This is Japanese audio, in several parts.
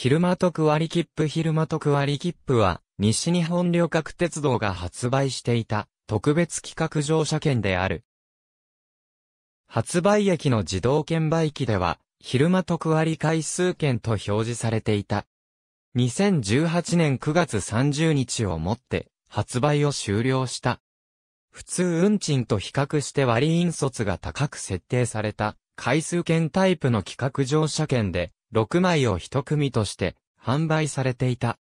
昼間特割切符昼間特割切符は、西日本旅客鉄道が発売していた、特別企画乗車券である。発売駅の自動券売機では、昼間特割回数券と表示されていた。2018年9月30日をもって、発売を終了した。普通運賃と比較して割引率が高く設定された、回数券タイプの企画乗車券で、6枚を一組として販売されていた。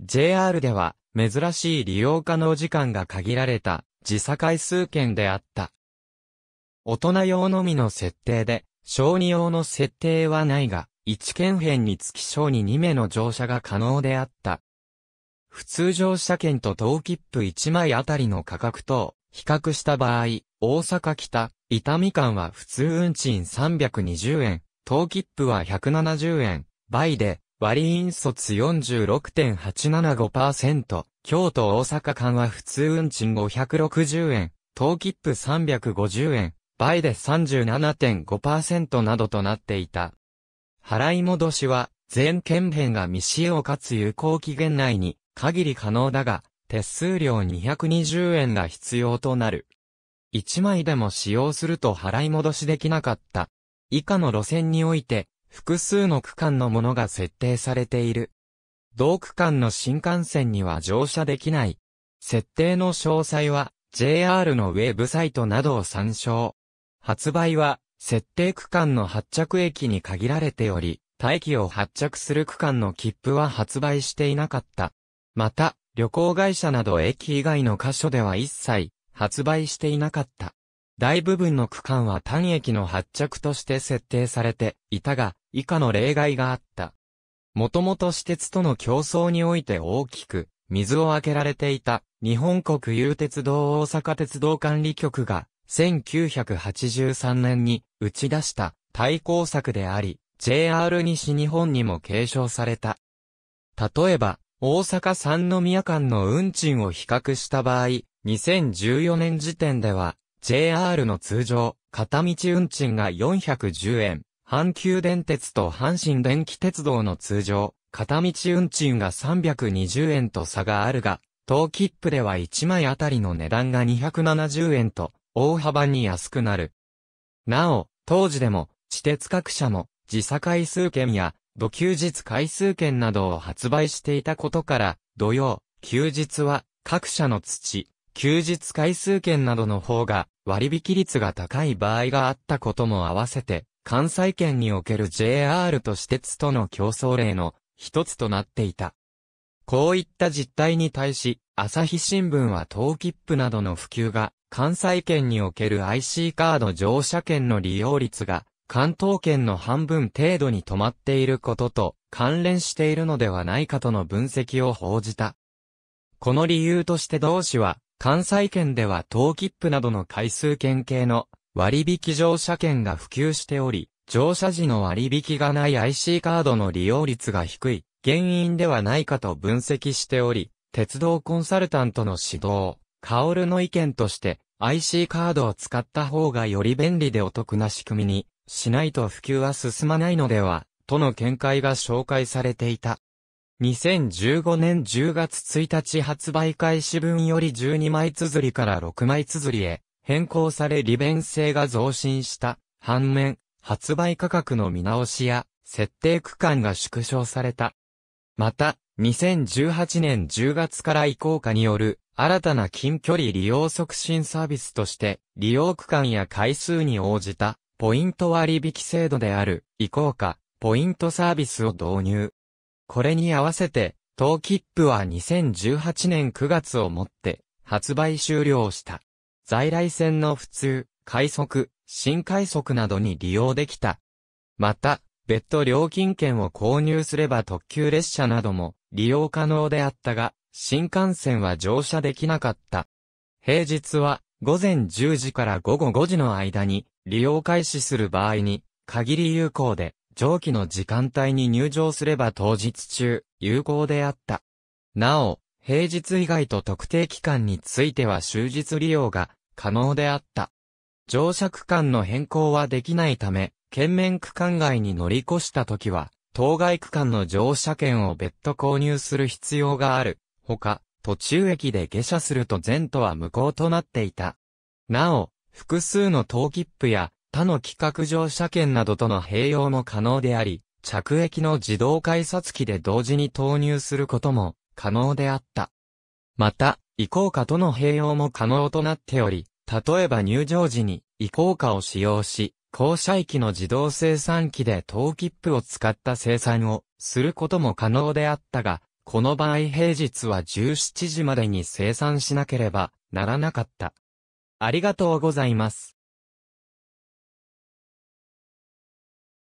JR では珍しい利用可能時間が限られた時差回数券であった。大人用のみの設定で、小児用の設定はないが、1券編につき小児2名の乗車が可能であった。普通乗車券と等切符1枚あたりの価格と比較した場合、大阪北、伊丹間は普通運賃320円、当切符は170円、倍で、割引率46.875%、京都大阪間は普通運賃560円、当切符350円、倍で37.5%などとなっていた。払い戻しは、全県編が未使用かつ有効期限内に限り可能だが、手数料220円が必要となる。1枚でも使用すると払い戻しできなかった以下の路線において、複数の区間のものが設定されている。同区間の新幹線には乗車できない。設定の詳細は JR のウェブサイトなどを参照。発売は設定区間の発着駅に限られており、待機を発着する区間の切符は発売していなかった。また、旅行会社など駅以外の箇所では一切発売していなかった。大部分の区間は単駅の発着として設定されていたが、以下の例外があった。もともと私鉄との競争において大きく、水を開けられていた、日本国有鉄道大阪鉄道管理局が、1983年に打ち出した対抗策であり、JR 西日本にも継承された。例えば、大阪三宮間の運賃を比較した場合、2014年時点では、JR の通常、片道運賃が410円、阪急電鉄と阪神電気鉄道の通常、片道運賃が320円と差があるが、当切符では1枚あたりの値段が270円と、大幅に安くなる。なお、当時でも、地鉄各社も、時差回数券や、土休日回数券などを発売していたことから、土曜、休日は、各社の土、休日回数券などの方が、割引率が高い場合があったことも合わせて、関西圏における JR と私鉄との競争例の一つとなっていた。こういった実態に対し、朝日新聞は東切符などの普及が、関西圏における IC カード乗車券の利用率が、関東圏の半分程度に止まっていることと関連しているのではないかとの分析を報じた。この理由として同氏は、関西圏ではキ切符などの回数券系の割引乗車券が普及しており、乗車時の割引がない IC カードの利用率が低い原因ではないかと分析しており、鉄道コンサルタントの指導、カオルの意見として IC カードを使った方がより便利でお得な仕組みにしないと普及は進まないのでは、との見解が紹介されていた。2015年10月1日発売開始分より12枚綴りから6枚綴りへ変更され利便性が増進した反面、発売価格の見直しや設定区間が縮小された。また、2018年10月から移行下による新たな近距離利用促進サービスとして利用区間や回数に応じたポイント割引制度である移行化ポイントサービスを導入。これに合わせて、キ切符は2018年9月をもって、発売終了した。在来線の普通、快速、新快速などに利用できた。また、別途料金券を購入すれば特急列車なども利用可能であったが、新幹線は乗車できなかった。平日は午前10時から午後5時の間に利用開始する場合に限り有効で、上記の時間帯に入場すれば当日中、有効であった。なお、平日以外と特定期間については終日利用が可能であった。乗車区間の変更はできないため、県面区間外に乗り越した時は、当該区間の乗車券を別途購入する必要がある。ほか、途中駅で下車すると前途は無効となっていた。なお、複数の当切符や他の企画乗車券などとの併用も可能であり、着駅の自動改札機で同時に投入することも可能であった。また、移行下との併用も可能となっており、例えば入場時に移行下を使用し、降車域の自動生産機で等切符を使った生産をすることも可能であったが、この場合平日は17時までに生産しなければならなかった。ありがとうございます。